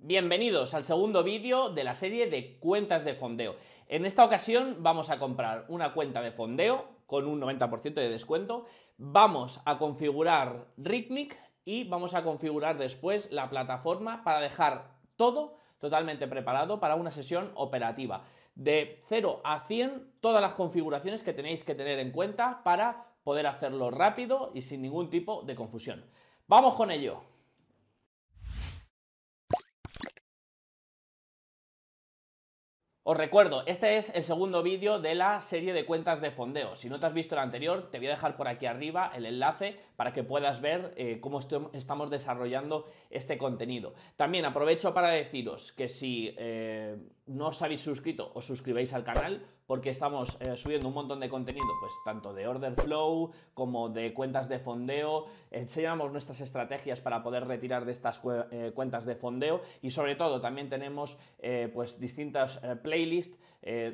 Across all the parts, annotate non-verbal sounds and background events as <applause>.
Bienvenidos al segundo vídeo de la serie de cuentas de fondeo. En esta ocasión vamos a comprar una cuenta de fondeo con un 90% de descuento, vamos a configurar Rhythmic y vamos a configurar después la plataforma para dejar todo totalmente preparado para una sesión operativa. De 0 a 100 todas las configuraciones que tenéis que tener en cuenta para poder hacerlo rápido y sin ningún tipo de confusión. Vamos con ello. Os recuerdo, este es el segundo vídeo de la serie de cuentas de fondeo. Si no te has visto el anterior, te voy a dejar por aquí arriba el enlace para que puedas ver eh, cómo estamos desarrollando este contenido. También aprovecho para deciros que si... Eh, no os habéis suscrito, os suscribéis al canal porque estamos eh, subiendo un montón de contenido, pues tanto de order flow como de cuentas de fondeo, enseñamos nuestras estrategias para poder retirar de estas eh, cuentas de fondeo y sobre todo también tenemos eh, pues distintas playlists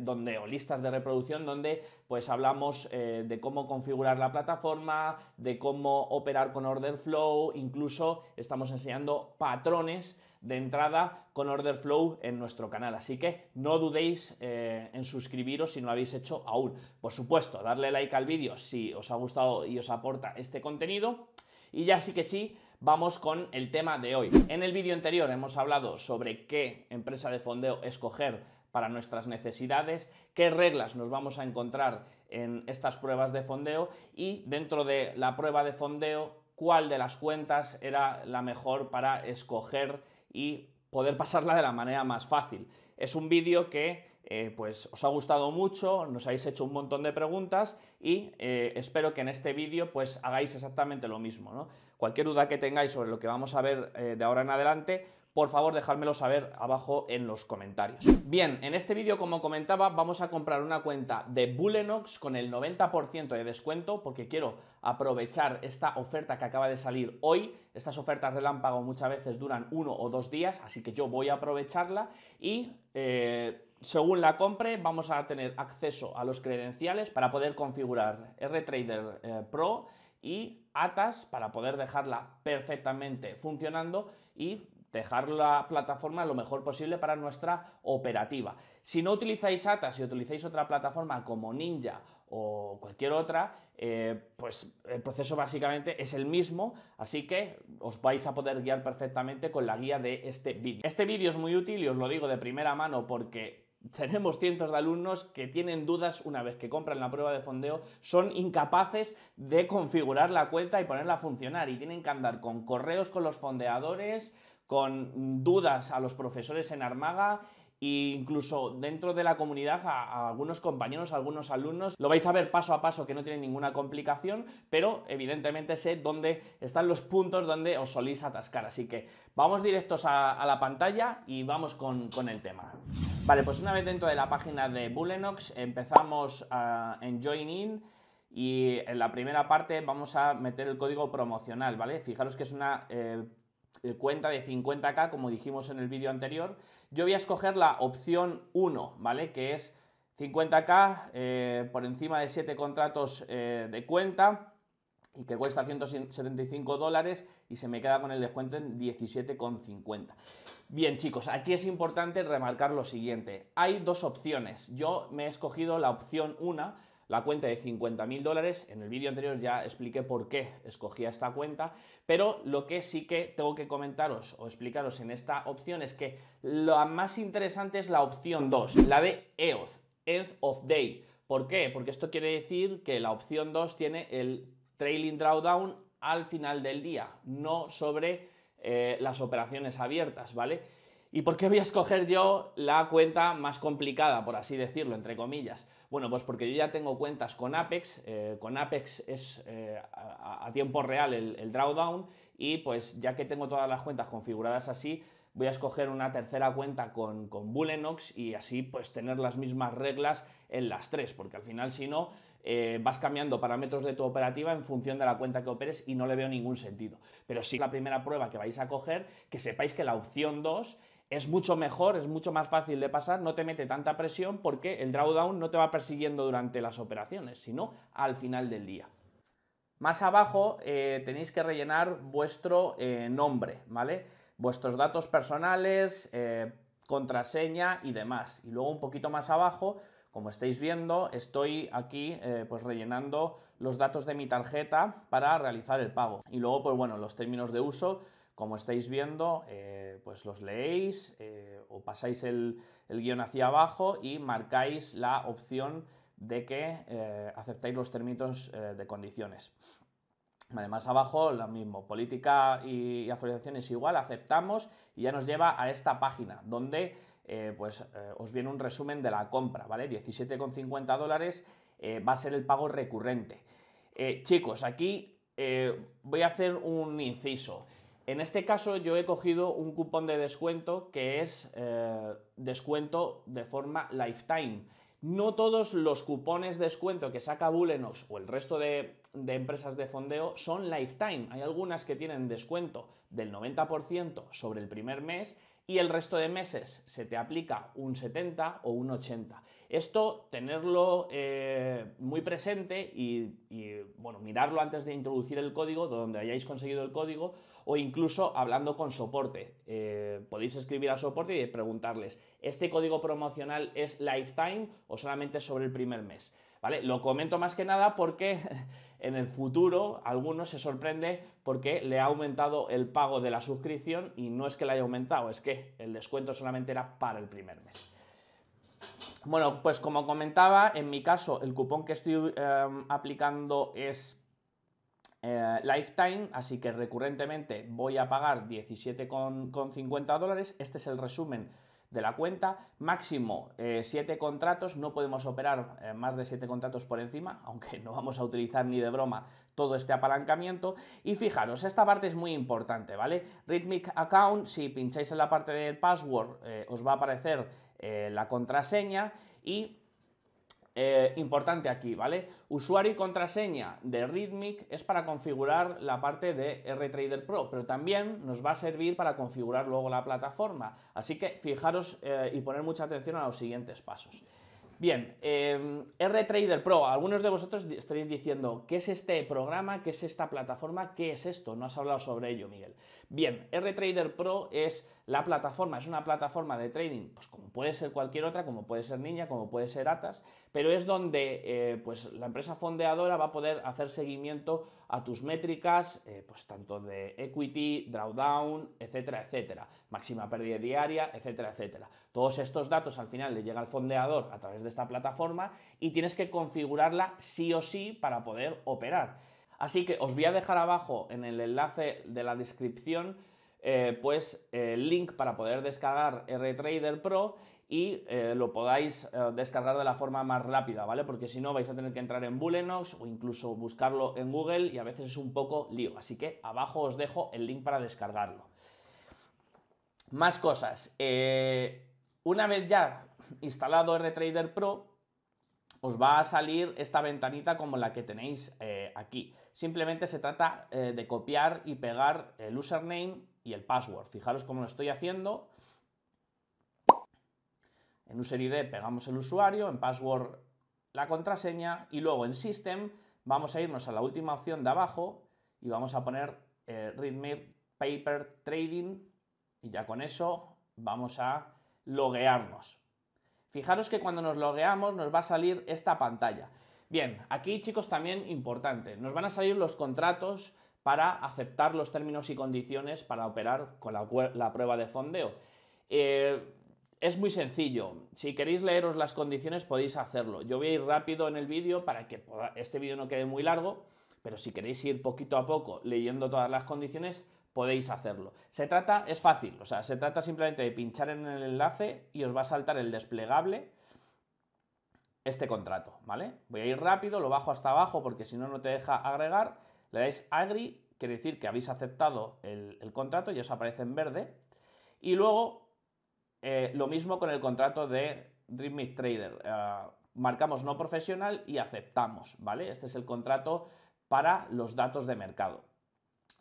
donde, o listas de reproducción donde pues hablamos de cómo configurar la plataforma, de cómo operar con order flow, incluso estamos enseñando patrones de entrada con order flow en nuestro canal. Así que no dudéis eh, en suscribiros si no lo habéis hecho aún. Por supuesto, darle like al vídeo si os ha gustado y os aporta este contenido. Y ya sí que sí, vamos con el tema de hoy. En el vídeo anterior hemos hablado sobre qué empresa de fondeo escoger para nuestras necesidades, qué reglas nos vamos a encontrar en estas pruebas de fondeo y dentro de la prueba de fondeo, cuál de las cuentas era la mejor para escoger y poder pasarla de la manera más fácil. Es un vídeo que eh, pues os ha gustado mucho, nos habéis hecho un montón de preguntas y eh, espero que en este vídeo pues hagáis exactamente lo mismo. ¿no? Cualquier duda que tengáis sobre lo que vamos a ver eh, de ahora en adelante, por favor dejármelo saber abajo en los comentarios. Bien, en este vídeo, como comentaba, vamos a comprar una cuenta de Bullenox con el 90% de descuento porque quiero aprovechar esta oferta que acaba de salir hoy. Estas ofertas relámpago muchas veces duran uno o dos días, así que yo voy a aprovecharla y... Eh, según la compre, vamos a tener acceso a los credenciales para poder configurar RTrader eh, Pro y ATAS para poder dejarla perfectamente funcionando y dejar la plataforma lo mejor posible para nuestra operativa. Si no utilizáis ATA, si utilizáis otra plataforma como Ninja o cualquier otra, eh, pues el proceso básicamente es el mismo, así que os vais a poder guiar perfectamente con la guía de este vídeo. Este vídeo es muy útil y os lo digo de primera mano porque <laughs> tenemos cientos de alumnos que tienen dudas una vez que compran la prueba de fondeo, son incapaces de configurar la cuenta y ponerla a funcionar y tienen que andar con correos con los fondeadores, con dudas a los profesores en Armaga e incluso dentro de la comunidad a, algunos compañeros, a algunos alumnos. Lo vais a ver paso a paso que no tiene ninguna complicación, pero evidentemente sé dónde están los puntos donde os solís atascar. Así que vamos directos a, la pantalla y vamos con, el tema. Vale, pues una vez dentro de la página de Bullenox empezamos ah, en Join In y en la primera parte vamos a meter el código promocional, ¿vale? Fijaros que es una eh, eh, cuenta de 50k, como dijimos en el vídeo anterior, yo voy a escoger la opción 1, ¿vale? Que es 50k eh, por encima de 7 contratos eh, de cuenta y que cuesta 175 dólares y se me queda con el descuento en 17,50. Bien chicos, aquí es importante remarcar lo siguiente. Hay dos opciones. Yo me he escogido la opción 1 la cuenta de 50.000 dólares. En el vídeo anterior ya expliqué por qué escogía esta cuenta, pero lo que sí que tengo que comentaros o explicaros en esta opción es que la más interesante es la opción 2, la de eos End of Day. ¿Por qué? Porque esto quiere decir que la opción 2 tiene el trailing drawdown al final del día, no sobre eh, las operaciones abiertas, ¿vale? ¿Y por qué voy a escoger yo la cuenta más complicada, por así decirlo, entre comillas? Bueno, pues porque yo ya tengo cuentas con Apex, eh, con Apex es eh, a, tiempo real el, drawdown y pues ya que tengo todas las cuentas configuradas así, voy a escoger una tercera cuenta con, con Bullenox y así pues tener las mismas reglas en las tres, porque al final si no eh, vas cambiando parámetros de tu operativa en función de la cuenta que operes y no le veo ningún sentido. Pero sí la primera prueba que vais a coger, que sepáis que la opción 2 es mucho mejor, es mucho más fácil de pasar, no te mete tanta presión porque el drawdown no te va persiguiendo durante las operaciones, sino al final del día. Más abajo eh, tenéis que rellenar vuestro eh, nombre, ¿vale? Vuestros datos personales, eh, contraseña y demás. Y luego un poquito más abajo, como estáis viendo, estoy aquí pues rellenando los datos de mi tarjeta para realizar el pago. Y luego, pues bueno, los términos de uso, como estáis viendo, eh, pues los leéis eh, o pasáis el, guión hacia abajo y marcáis la opción de que eh, aceptáis los términos de condiciones. más abajo lo mismo, política y, autorizaciones es igual, aceptamos y ya nos lleva a esta página donde pues os viene un resumen de la compra, ¿vale? 17,50 dólares va a ser el pago recurrente. chicos, aquí voy a hacer un inciso. En este caso yo he cogido un cupón de descuento que es eh, descuento de forma lifetime. No todos los cupones de descuento que saca Bulenox o el resto de, empresas de fondeo son lifetime. Hay algunas que tienen descuento del 90% sobre el primer mes y el resto de meses se te aplica un 70 o un 80. Esto tenerlo eh, muy presente y, bueno, mirarlo antes de introducir el código, donde hayáis conseguido el código, o incluso hablando con soporte. Eh, podéis escribir a soporte y preguntarles, ¿este código promocional es lifetime o solamente sobre el primer mes? ¿Vale? Lo comento más que nada porque... <laughs> en el futuro algunos se sorprende porque le ha aumentado el pago de la suscripción y no es que le haya aumentado, es que el descuento solamente era para el primer mes. Bueno, pues como comentaba, en mi caso el cupón que estoy em, aplicando es eh, lifetime, así que recurrentemente voy a pagar 17,50 dólares. Este es el resumen de la cuenta. Máximo 7 eh, contratos, no podemos operar eh, más de 7 contratos por encima, <laughs> aunque no vamos a utilizar ni de broma todo este apalancamiento. Y fijaros, esta parte es muy importante, ¿vale? Rhythmic Account, si pincháis en la parte del password, eh, os va a aparecer la contraseña y eh, importante aquí, ¿vale? Usuario y contraseña de Rhythmic es para configurar la parte de RTrader Pro, pero también nos va a servir para configurar luego la plataforma. Así que fijaros eh, y poner mucha atención a los siguientes pasos. Bien, eh, em, RTrader Pro, algunos de vosotros estaréis diciendo, ¿qué es este programa? ¿Qué es esta plataforma? ¿Qué es esto? No has hablado sobre ello, Miguel. Bien, RTrader Pro es la plataforma, es una plataforma de trading, pues como puede ser cualquier otra, como puede ser Niña, como puede ser Atas, pero es donde eh, pues la empresa fondeadora va a poder hacer seguimiento a tus métricas, eh, pues tanto de equity, drawdown, etcétera, etcétera, máxima pérdida diaria, etcétera, etcétera. Todos estos datos al final le llega al fondeador a través de esta plataforma y tienes que configurarla sí o sí para poder operar. Así que os voy a dejar abajo en el enlace de la descripción eh, pues el link para poder descargar RTrader Pro y eh, lo podáis eh, descargar de la forma más rápida, ¿vale? Porque si no vais a tener que entrar en Bulenox o incluso buscarlo en Google y a veces es un poco lío. Así que abajo os dejo el link para descargarlo. Más cosas. Una vez ya instalado RTrader Pro, os va a salir esta ventanita como la que tenéis eh, aquí. Simplemente se trata eh, de copiar y pegar el username y el password. Fijaros cómo lo estoy haciendo. En UserID pegamos el usuario, en password la contraseña y luego en system vamos a irnos a la última opción de abajo y vamos a poner eh, readme paper trading y ya con eso vamos a loguearnos. Fijaros que cuando nos logueamos nos va a salir esta pantalla. Bien, aquí chicos también importante, nos van a salir los contratos para aceptar los términos y condiciones para operar con la, prueba de fondeo. Eh, es muy sencillo, si queréis leeros las condiciones podéis hacerlo. Yo voy a ir rápido en el vídeo para que este vídeo no quede muy largo, pero si queréis ir poquito a poco leyendo todas las condiciones, podéis hacerlo. Se trata, es fácil, o sea, se trata simplemente de pinchar en el enlace y os va a saltar el desplegable este contrato, ¿vale? Voy a ir rápido, lo bajo hasta abajo porque si no, no te deja agregar. Le dais agri quiere decir que habéis aceptado el, contrato y os aparece en verde. Y luego, eh, lo mismo con el contrato de Dreamit Trader. Eh, marcamos no profesional y aceptamos, ¿vale? Este es el contrato para los datos de mercado.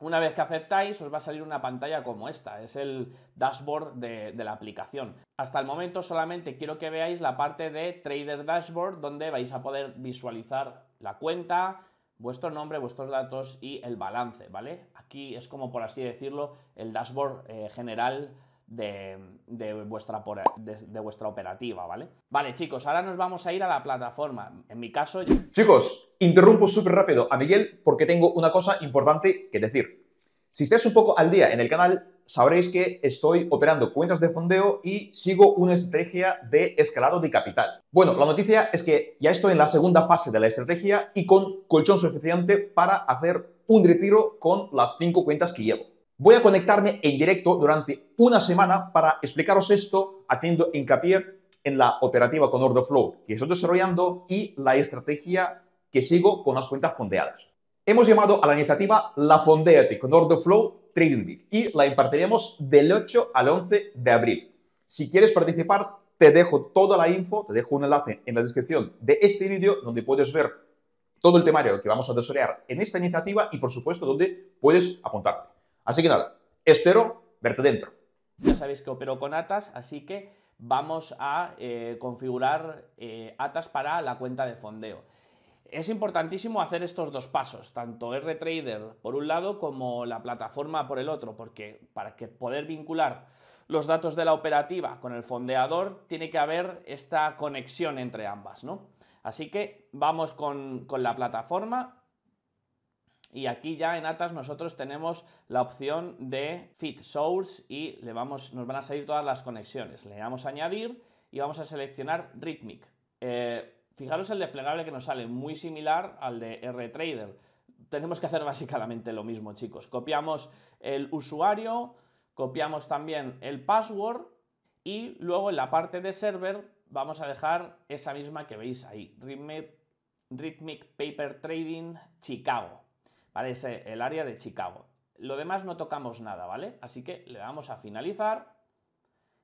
Una vez que aceptáis, os va a salir una pantalla como esta, es el dashboard de, la aplicación. Hasta el momento solamente quiero que veáis la parte de Trader Dashboard, donde vais a poder visualizar la cuenta, vuestro nombre, vuestros datos y el balance, ¿vale? Aquí es como, por así decirlo, el dashboard eh, general de, vuestra, de, vuestra operativa, ¿vale? Vale, chicos, ahora nos vamos a ir a la plataforma. En mi caso... Yo... Chicos, interrumpo súper rápido a Miguel porque tengo una cosa importante que decir. Si estáis un poco al día en el canal, sabréis que estoy operando cuentas de fondeo y sigo una estrategia de escalado de capital. Bueno, la noticia es que ya estoy en la segunda fase de la estrategia y con colchón suficiente para hacer un retiro con las cinco cuentas que llevo. Voy a conectarme en directo durante una semana para explicaros esto haciendo hincapié en la operativa con order flow que estoy desarrollando y la estrategia que sigo con las cuentas fondeadas. Hemos llamado a la iniciativa La Fondeate con order flow Trading Week y la impartiremos del 8 al 11 de abril. Si quieres participar, te dejo toda la info, te dejo un enlace en la descripción de este vídeo donde puedes ver todo el temario que vamos a desarrollar en esta iniciativa y por supuesto donde puedes apuntarte. Así que nada, espero verte dentro. Ya sabéis que opero con ATAS, así que vamos a eh, configurar eh, ATAS para la cuenta de fondeo. Es importantísimo hacer estos dos pasos, tanto RTrader por un lado como la plataforma por el otro, porque para que poder vincular los datos de la operativa con el fondeador tiene que haber esta conexión entre ambas, ¿no? Así que vamos con, con la plataforma y aquí ya en Atas nosotros tenemos la opción de Fit Source y le vamos, nos van a salir todas las conexiones. Le damos a añadir y vamos a seleccionar Rhythmic. Eh, fijaros el desplegable que nos sale, muy similar al de RTrader. Tenemos que hacer básicamente lo mismo, chicos. Copiamos el usuario, copiamos también el password y luego en la parte de server vamos a dejar esa misma que veis ahí, Rhythmic Paper Trading Chicago. ¿vale? ese eh, el área de Chicago. Lo demás no tocamos nada, ¿vale? Así que le damos a finalizar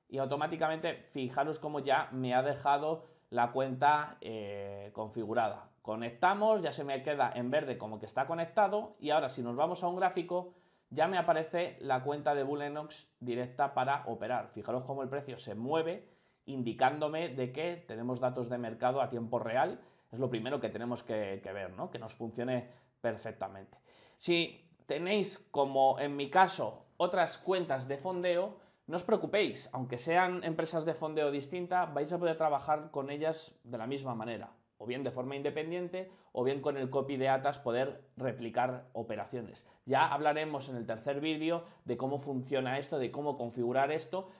y automáticamente, fijaros cómo ya me ha dejado la cuenta eh, configurada. Conectamos, ya se me queda en verde como que está conectado y ahora si nos vamos a un gráfico ya me aparece la cuenta de Bullenox directa para operar. Fijaros cómo el precio se mueve indicándome de que tenemos datos de mercado a tiempo real. Es lo primero que tenemos que, que ver, ¿no? que nos funcione perfectamente. Si tenéis, como en mi caso, otras cuentas de fondeo, no os preocupéis, aunque sean empresas de fondeo distinta, vais a poder trabajar con ellas de la misma manera, o bien de forma independiente, o bien con el copy de ATAS poder replicar operaciones. Ya hablaremos en el tercer vídeo de cómo funciona esto, de cómo configurar esto,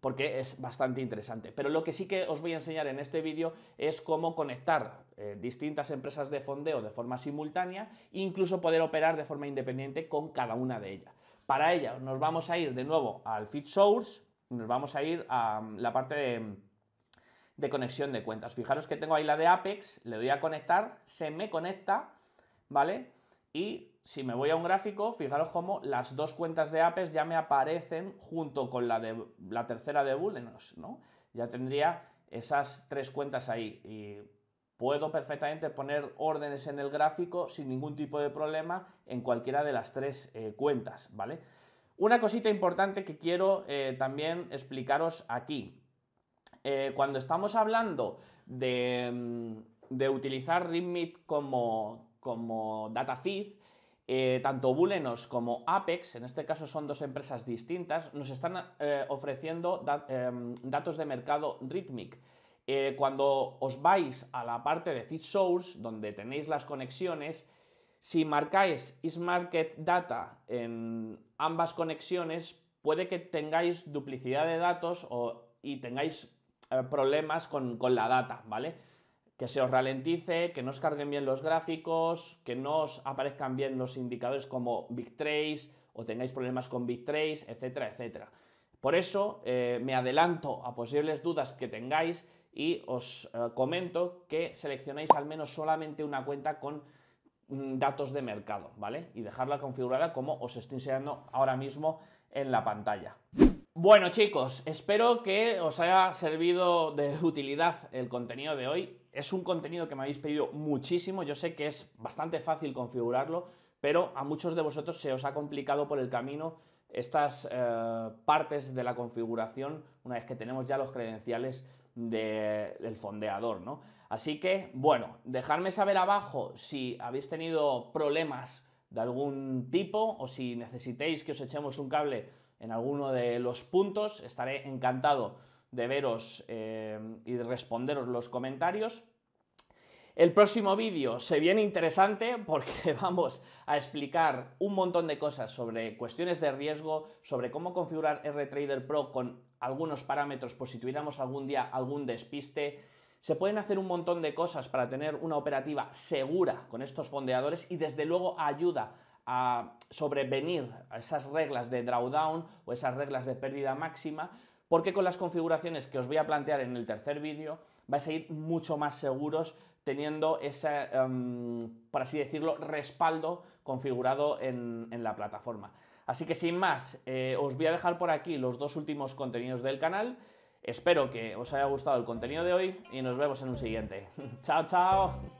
porque es bastante interesante. Pero lo que sí que os voy a enseñar en este vídeo es cómo conectar eh, distintas empresas de fondeo de forma simultánea e incluso poder operar de forma independiente con cada una de ellas. Para ello nos vamos a ir de nuevo al feed source, nos vamos a ir a la parte de conexión de cuentas. Fijaros que tengo ahí la de Apex, le doy a conectar, se me conecta, ¿vale? Y si me voy a un gráfico, fijaros cómo las dos cuentas de Apes ya me aparecen junto con la, de, la tercera de Búlenos, ¿no? Ya tendría esas tres cuentas ahí y puedo perfectamente poner órdenes en el gráfico sin ningún tipo de problema en cualquiera de las tres eh, cuentas, ¿vale? Una cosita importante que quiero eh, también explicaros aquí. Eh, cuando estamos hablando de, mm, de utilizar RhythmIt como, como DataFeed, eh, tanto Bullenos como Apex, en este caso son dos empresas distintas, nos están eh, ofreciendo em, datos de mercado Rhythmic. Eh, cuando os vais a la parte de Feed Source, donde tenéis las conexiones, si marcáis Market Data en ambas conexiones, puede que tengáis duplicidad de datos y tengáis problemas con, con la data, ¿vale? que se os ralentice, que no os carguen bien los gráficos, que no os aparezcan bien los indicadores como Big Trace o tengáis problemas con Big Trace, etcétera, etcétera. Por eso eh, me adelanto a posibles dudas que tengáis y os eh, comento que seleccionéis al menos solamente una cuenta con mm, datos de mercado, ¿vale? Y dejarla configurada como os estoy enseñando ahora mismo en la pantalla. Bueno chicos, espero que os haya servido de utilidad el contenido de hoy es un contenido que me habéis pedido muchísimo, yo sé que es bastante fácil configurarlo, pero a muchos de vosotros se os ha complicado por el camino estas eh, partes de la configuración una vez que tenemos ya los credenciales del fondeador, ¿no? Así que, bueno, dejadme saber abajo si habéis tenido problemas de algún tipo o si necesitéis que os echemos un cable en alguno de los puntos, estaré encantado de veros eh, y de responderos los comentarios. El próximo vídeo se viene interesante porque <laughs> vamos a explicar un montón de cosas sobre cuestiones de riesgo, sobre cómo configurar RTrader Pro con algunos parámetros por si tuviéramos algún día algún despiste. Se pueden hacer un montón de cosas para tener una operativa segura con estos fondeadores y desde luego ayuda a sobrevenir a esas reglas de drawdown o esas reglas de pérdida máxima porque con las configuraciones que os voy a plantear en el tercer vídeo vais a ir mucho más seguros teniendo ese, em, por así decirlo, respaldo configurado en, la plataforma. Así que sin más, eh, os voy a dejar por aquí los dos últimos contenidos del canal. Espero que os haya gustado el contenido de hoy y nos vemos en un siguiente. <laughs> chao, chao.